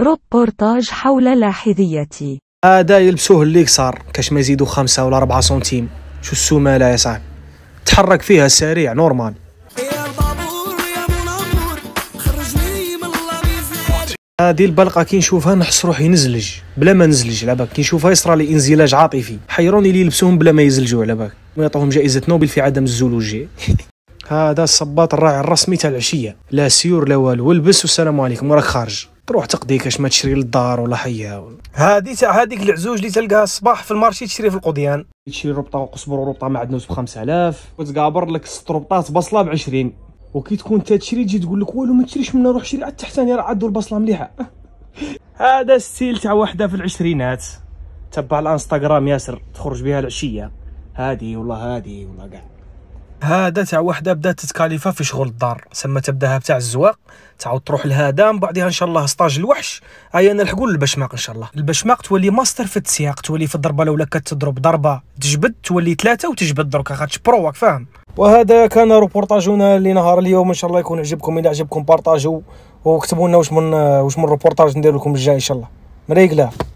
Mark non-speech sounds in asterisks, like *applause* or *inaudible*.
روبورتاج حول لاحذيتي هذا يلبسوه اللي صار كاش ما يزيدو خمسة ولا ربعة سنتيم شو السمالة يا صاحبي تحرك فيها سريع نورمال هذه البلقه كي نشوفها نحس روحي نزلج بلا ما نزلج على بالك كي نشوفها يصرى لي انزلاج عاطفي حيروني اللي يلبسوهم بلا ما يزلجوا على بالك ويعطوهم جائزه نوبل في عدم الزولوجي *laughs* هذا الصباط الراعي الرسمي تاع العشيه لا سيور لا والو البس والسلام عليكم وراك خارج تروح تقضي كاش ما تشري للدار ولا حيا هادي هذيك العزوج اللي تلقاها الصباح في المارشي تشري في القضيان تشري ربطه وقصبر وربطه معدنوس ب 5000 وتقابر لك ست ربطات بصله ب 20 وكي تكون انت تشري تجي تقول لك والو ما تشريش منها روح شري عاد تحتاني راه عندو البصله مليحه *laughs* هذا السيل تاع وحده في العشرينات تبع الانستغرام ياسر تخرج بها العشيه هادي والله هادي والله كاع هذا تاع وحده بدات تتكاليفا في شغل الدار سما تبداها تاع الزواق تعاود تروح لهذا من بعدها ان شاء الله سطاج الوحش هيا نلحقوا للبشماق ان شاء الله البشماق تولي ماستر في التسياق تولي في الضربه لولا كتضرب ضربه تجبد تولي ثلاثه وتجبد دروك خاطش بروك فاهم وهذا كان روبورتاجنا لنهار اليوم ان شاء الله يكون عجبكم اذا عجبكم بارطاجوا وكتبوا لنا واش من واش من روبورتاج ندير لكم الجاي ان شاء الله مريقله